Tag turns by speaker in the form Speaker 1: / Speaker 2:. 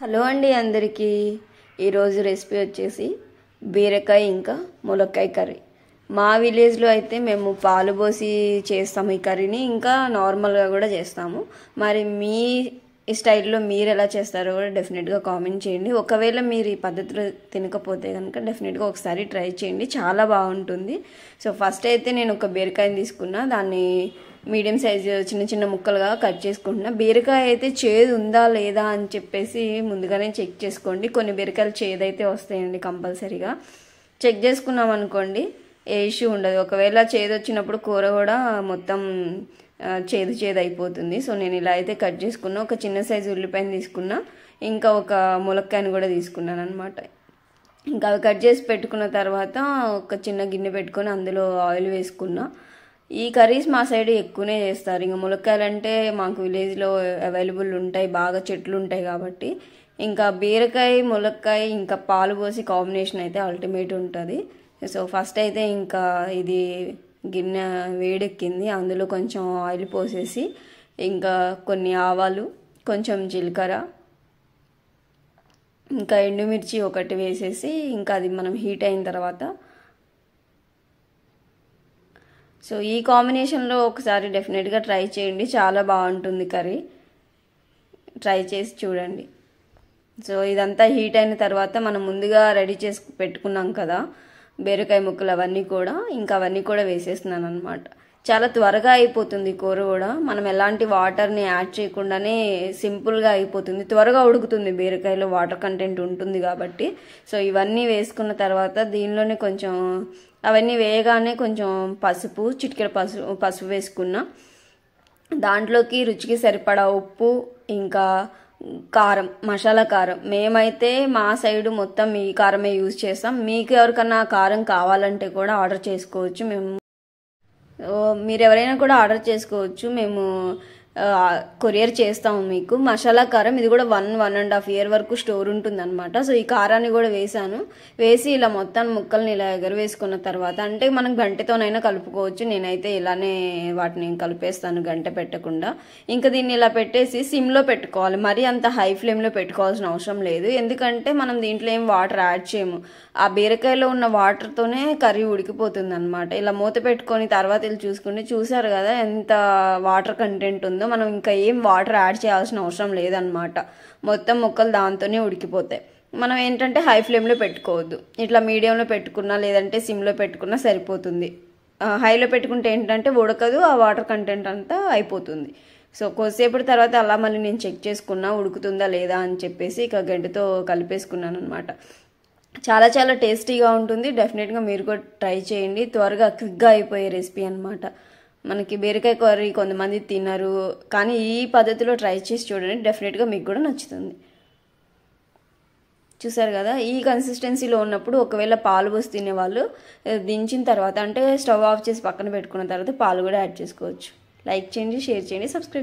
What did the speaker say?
Speaker 1: hello అండి అందరికీ ఈరోజు రెసిపీ వచ్చేసి బీరకాయ ఇంకా ములక్కాయ కర్రీ మా విలేజ్లో అయితే మేము పాలు పోసి చేస్తాము ఈ కర్రీని ఇంకా నార్మల్గా కూడా చేస్తాము మరి మీ స్టైల్లో మీరు ఎలా చేస్తారో కూడా డెఫినెట్గా కామెంట్ చేయండి ఒకవేళ మీరు ఈ పద్ధతిలో తినకపోతే కనుక డెఫినెట్గా ఒకసారి ట్రై చేయండి చాలా బాగుంటుంది సో ఫస్ట్ అయితే నేను ఒక బీరకాయని తీసుకున్నా దాన్ని మీడియం సైజు చిన్న చిన్న ముక్కలుగా కట్ చేసుకుంటున్నా బీరకాయ అయితే చేదు ఉందా లేదా అని చెప్పేసి ముందుగానే చెక్ చేసుకోండి కొన్ని బీరకాయలు చేదైతే వస్తాయండి కంపల్సరీగా చెక్ చేసుకున్నాం అనుకోండి ఏ ఇష్యూ ఉండదు ఒకవేళ చేదు వచ్చినప్పుడు కూర కూడా మొత్తం చేదు చేదు అయిపోతుంది సో నేను ఇలా అయితే కట్ చేసుకున్నా ఒక చిన్న సైజు ఉల్లిపాయను తీసుకున్నా ఇంకా ఒక ములక్కాయని కూడా తీసుకున్నాను అనమాట ఇంకా అవి కట్ చేసి పెట్టుకున్న తర్వాత ఒక చిన్న గిన్నె పెట్టుకొని అందులో ఆయిల్ వేసుకున్నా ఈ కర్రీస్ మా సైడ్ ఎక్కువనే చేస్తారు ఇంకా ములక్కాయలంటే మాకు విలేజ్లో అవైలబుల్ ఉంటాయి బాగా చెట్లు ఉంటాయి కాబట్టి ఇంకా బీరకాయ ములక్కాయ ఇంకా పాలు పోసి కాంబినేషన్ అయితే అల్టిమేట్ ఉంటుంది సో ఫస్ట్ అయితే ఇంకా ఇది గిన్నె వేడెక్కింది అందులో కొంచెం ఆయిల్ పోసేసి ఇంకా కొన్ని ఆవాలు కొంచెం జీలకర్ర ఇంకా ఎండుమిర్చి ఒకటి వేసేసి ఇంకా అది మనం హీట్ అయిన తర్వాత సో ఈ కాంబినేషన్లో ఒకసారి డెఫినెట్గా ట్రై చేయండి చాలా బాగుంటుంది కర్రీ ట్రై చేసి చూడండి సో ఇదంతా హీట్ అయిన తర్వాత మనం ముందుగా రెడీ చేసి పెట్టుకున్నాం కదా బీరకాయ ముక్కలు అవన్నీ కూడా ఇంకా అవన్నీ కూడా వేసేస్తున్నాను అనమాట చాలా త్వరగా అయిపోతుంది కూర కూడా మనం ఎలాంటి వాటర్ని యాడ్ చేయకుండానే సింపుల్గా అయిపోతుంది త్వరగా ఉడుకుతుంది బీరకాయలో వాటర్ కంటెంట్ ఉంటుంది కాబట్టి సో ఇవన్నీ వేసుకున్న తర్వాత దీనిలోనే కొంచెం అవన్నీ వేయగానే కొంచెం పసుపు చిటికెడ పసుపు పసుపు వేసుకున్నా దాంట్లోకి రుచికి సరిపడా ఉప్పు ఇంకా కారం మసాలా కారం మేమైతే మా సైడు మొత్తం ఈ కారమే యూజ్ చేస్తాం మీకు ఎవరికన్నా కారం కావాలంటే కూడా ఆర్డర్ చేసుకోవచ్చు మేము మీరు ఎవరైనా కూడా ఆర్డర్ చేసుకోవచ్చు మేము కొరియర్ చేస్తాము మీకు మసాలా కారం ఇది కూడా one one and half year వరకు స్టోర్ ఉంటుందన్నమాట సో ఈ కారాన్ని కూడా వేసాను వేసి ఇలా మొత్తాన్ని ముక్కల్ని ఇలా ఎగరవేసుకున్న తర్వాత అంటే మనం గంటతోనైనా కలుపుకోవచ్చు నేనైతే ఇలానే వాటిని కలిపేస్తాను గంట పెట్టకుండా ఇంకా దీన్ని ఇలా పెట్టేసి సిమ్లో పెట్టుకోవాలి మరీ అంత హై ఫ్లేమ్లో పెట్టుకోవాల్సిన అవసరం లేదు ఎందుకంటే మనం దీంట్లో ఏం వాటర్ యాడ్ చేయము ఆ బీరకాయలో ఉన్న వాటర్తోనే కర్రీ ఉడికిపోతుంది అనమాట ఇలా మూత పెట్టుకొని తర్వాత ఇలా చూసుకుంటే చూసారు కదా ఎంత వాటర్ కంటెంట్ ఉందో మనం ఇంకా ఏం వాటర్ యాడ్ చేయాల్సిన అవసరం లేదనమాట మొత్తం మొక్కలు దాంతోనే ఉడికిపోతాయి మనం ఏంటంటే హై ఫ్లేమ్లో పెట్టుకోవద్దు ఇట్లా మీడియంలో పెట్టుకున్నా లేదంటే సిమ్లో పెట్టుకున్నా సరిపోతుంది హైలో పెట్టుకుంటే ఏంటంటే ఉడకదు ఆ వాటర్ కంటెంట్ అంతా అయిపోతుంది సో కొద్దిసేపటి తర్వాత అలా మళ్ళీ నేను చెక్ చేసుకున్నా ఉడుకుతుందా లేదా అని చెప్పేసి ఇక గడ్డతో కలిపేసుకున్నాను అనమాట చాలా చాలా టేస్టీగా ఉంటుంది డెఫినెట్గా మీరు కూడా ట్రై చేయండి త్వరగా క్విక్గా అయిపోయే రెసిపీ అనమాట మనకి బీరకాయ కర్రీ కొంతమంది తిన్నారు కానీ ఈ పద్ధతిలో ట్రై చేసి చూడండి డెఫినెట్గా మీకు కూడా నచ్చుతుంది చూసారు కదా ఈ కన్సిస్టెన్సీలో ఉన్నప్పుడు ఒకవేళ పాలు పోసి తినేవాళ్ళు దించిన తర్వాత అంటే స్టవ్ ఆఫ్ చేసి పక్కన పెట్టుకున్న తర్వాత పాలు కూడా యాడ్ చేసుకోవచ్చు లైక్ చేయండి షేర్ చేయండి సబ్స్క్రైబ్